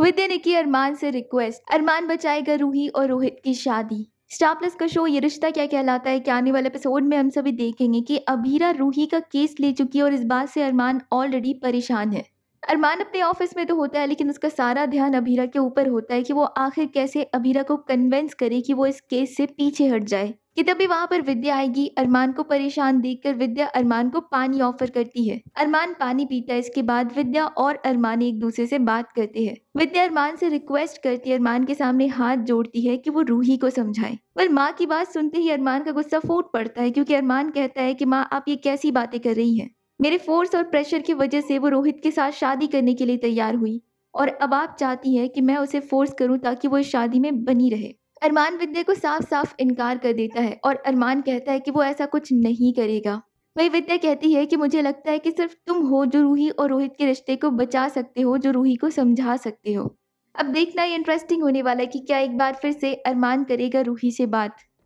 विद्या ने की अरमान से रिक्वेस्ट अरमान बचाएगा रूही और रोहित की शादी स्टार प्लस का शो ये रिश्ता क्या कहलाता है कि आने वाले एपिसोड में हम सभी देखेंगे कि अभीरा रूही का केस ले चुकी है और इस बात से अरमान ऑलरेडी परेशान है अरमान अपने ऑफिस में तो होता है लेकिन उसका सारा ध्यान अभीरा के ऊपर होता है कि वो आखिर कैसे अभीरा को कन्वेंस करे कि वो इस केस से पीछे हट जाए कि तभी वहाँ पर विद्या आएगी अरमान को परेशान देखकर विद्या अरमान को पानी ऑफर करती है अरमान पानी पीता है इसके बाद विद्या और अरमान एक दूसरे से बात करते हैं विद्या अरमान से रिक्वेस्ट करती है अरमान के सामने हाथ जोड़ती है कि वो रूही को समझाए पर माँ की बात सुनते ही अरमान का गुस्सा फूट पड़ता है क्योंकि अरमान कहता है कि माँ आप ये कैसी बातें कर रही है मेरे फोर्स और प्रेशर की वजह से वो रोहित के साथ शादी करने के लिए तैयार हुई और अब आप चाहती है कि मैं उसे फोर्स करूं ताकि वो इस शादी में बनी रहे अरमान विद्या को साफ साफ इनकार कर देता है और अरमान कहता है कि वो ऐसा कुछ नहीं करेगा वही विद्या कहती है कि मुझे लगता है कि सिर्फ तुम हो जो रूही और रोहित के रिश्ते को बचा सकते हो जो रूही को समझा सकते हो अब देखना ये इंटरेस्टिंग होने वाला है कि क्या एक बार फिर से अरमान करेगा रूही से बात